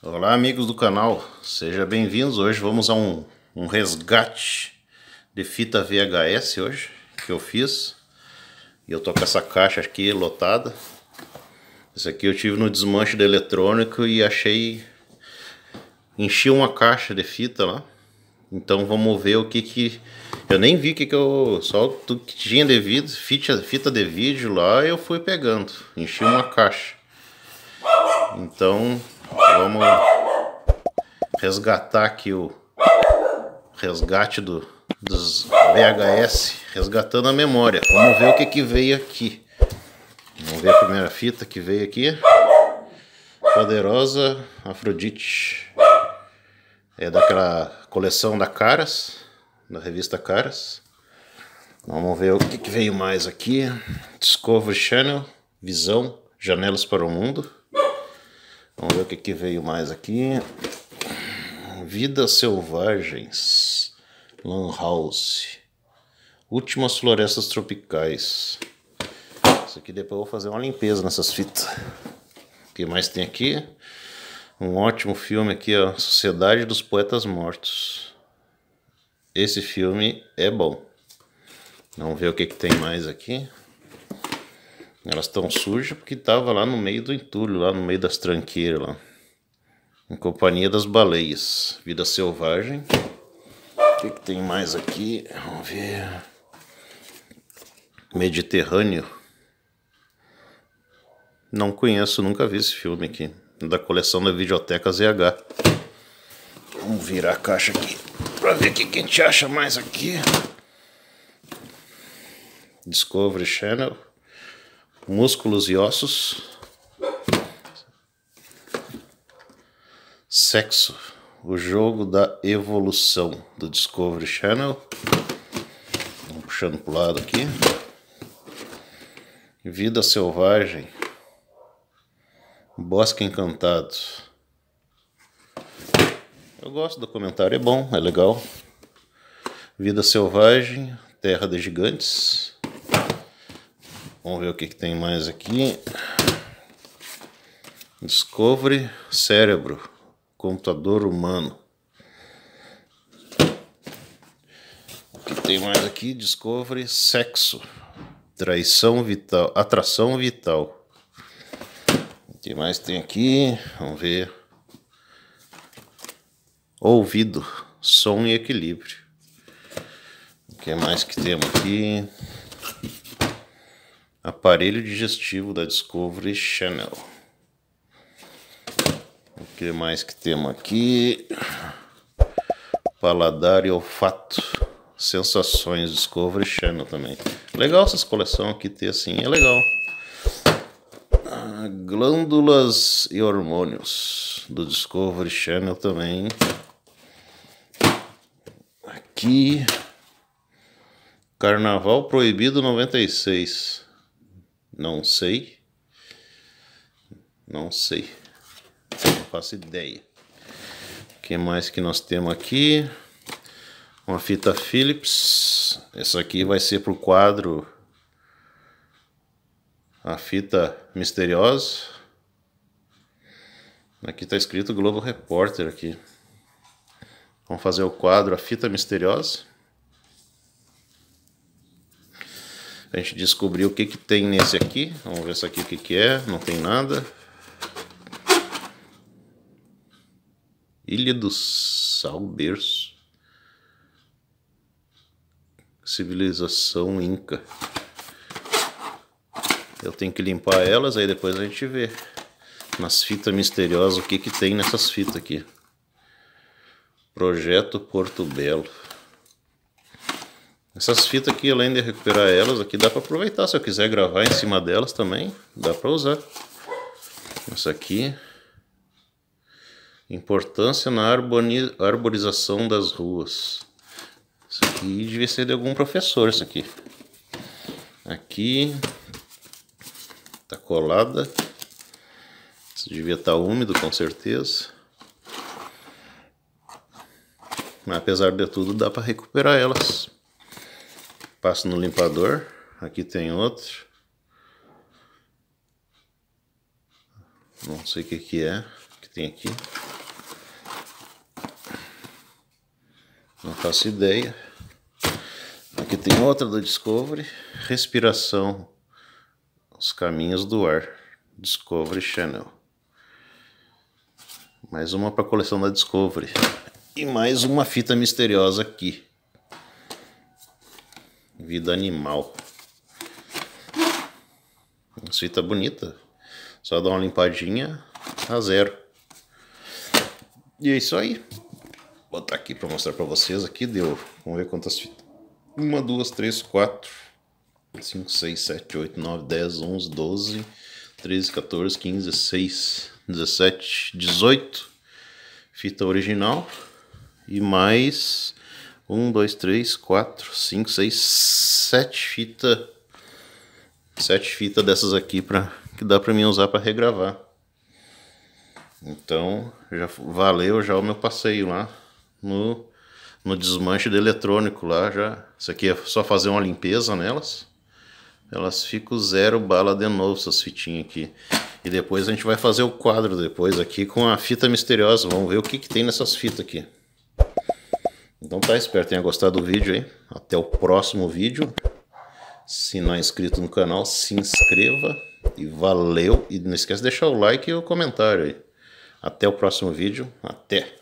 Olá amigos do canal, sejam bem-vindos. Hoje vamos a um, um, resgate de fita VHS hoje que eu fiz. E eu tô com essa caixa aqui lotada. Isso aqui eu tive no desmanche de eletrônico e achei enchi uma caixa de fita lá. Então vamos ver o que que eu nem vi o que que eu só que tinha de vídeo, fita, fita de vídeo lá, eu fui pegando, enchi uma caixa. Então Vamos resgatar aqui o resgate do, dos VHS, resgatando a memória. Vamos ver o que, que veio aqui. Vamos ver a primeira fita que veio aqui. Poderosa Afrodite. É daquela coleção da Caras, da revista Caras. Vamos ver o que, que veio mais aqui. Discovery Channel, Visão, Janelas para o Mundo. Vamos ver o que, que veio mais aqui. Vidas Selvagens. Lan House. Últimas Florestas Tropicais. Isso aqui depois eu vou fazer uma limpeza nessas fitas. O que mais tem aqui? Um ótimo filme aqui, ó. Sociedade dos Poetas Mortos. Esse filme é bom. Vamos ver o que, que tem mais aqui. Elas estão sujas porque estava lá no meio do entulho, lá no meio das tranqueiras lá. Em companhia das baleias. Vida selvagem. O que, que tem mais aqui? Vamos ver. Mediterrâneo. Não conheço, nunca vi esse filme aqui. Da coleção da Videoteca ZH. Vamos virar a caixa aqui para ver o que, que a gente acha mais aqui. Discovery Channel músculos e ossos, sexo, o jogo da evolução do Discovery Channel, Vou puxando para o lado aqui, vida selvagem, bosque encantado. Eu gosto do comentário, é bom, é legal. Vida selvagem, terra de gigantes. Vamos ver o que, que tem mais aqui. Discovery Cérebro, computador humano. O que tem mais aqui? Discovery Sexo, traição vital, atração vital. O que mais tem aqui? Vamos ver. Ouvido, som e equilíbrio. O que mais que temos aqui? aparelho digestivo da Discovery Channel. O que mais que temos aqui? Paladar e olfato. Sensações Discovery Channel também. Legal essas coleções aqui ter assim, é legal. Ah, glândulas e hormônios do Discovery Channel também. Aqui. Carnaval Proibido 96. Não sei. Não sei. Não faço ideia. O que mais que nós temos aqui? Uma fita Philips. Essa aqui vai ser para o quadro. A fita misteriosa. Aqui está escrito Globo Repórter aqui. Vamos fazer o quadro A Fita Misteriosa. A gente descobriu o que, que tem nesse aqui. Vamos ver isso aqui o que, que é. Não tem nada. Ilha do Salberço. Civilização Inca. Eu tenho que limpar elas, aí depois a gente vê nas fitas misteriosas o que, que tem nessas fitas aqui. Projeto Porto Belo. Essas fitas aqui, além de recuperar elas, aqui dá para aproveitar. Se eu quiser gravar em cima delas também, dá para usar. Essa aqui. Importância na arborização das ruas. Isso aqui devia ser de algum professor, isso aqui. Aqui. Tá colada. Isso devia estar tá úmido, com certeza. Mas, apesar de tudo, dá para recuperar elas. Passo no limpador. Aqui tem outro. Não sei o que, que é que tem aqui. Não faço ideia. Aqui tem outra da Discovery. Respiração. Os caminhos do ar. Discovery Channel. Mais uma para a coleção da Discovery. E mais uma fita misteriosa aqui. Vida animal. Essa fita bonita. Só dá uma limpadinha a zero. E é isso aí. Vou botar aqui para mostrar para vocês. Aqui deu. Vamos ver quantas fitas. Uma, duas, três, quatro, cinco, seis, sete, oito, nove, dez, onze, doze, treze, 14, quinze, seis, dezessete, dezoito. Fita original. E mais um, dois, três, quatro, cinco, seis, sete fita. Sete fita dessas aqui pra, que dá pra mim usar pra regravar. Então, já valeu já o meu passeio lá no, no desmanche do eletrônico lá. Já, isso aqui é só fazer uma limpeza nelas. Elas ficam zero bala de novo, essas fitinhas aqui. E depois a gente vai fazer o quadro depois aqui com a fita misteriosa. Vamos ver o que, que tem nessas fitas aqui. Então tá, espero que tenha gostado do vídeo aí. Até o próximo vídeo. Se não é inscrito no canal, se inscreva. E valeu. E não esquece de deixar o like e o comentário aí. Até o próximo vídeo. Até!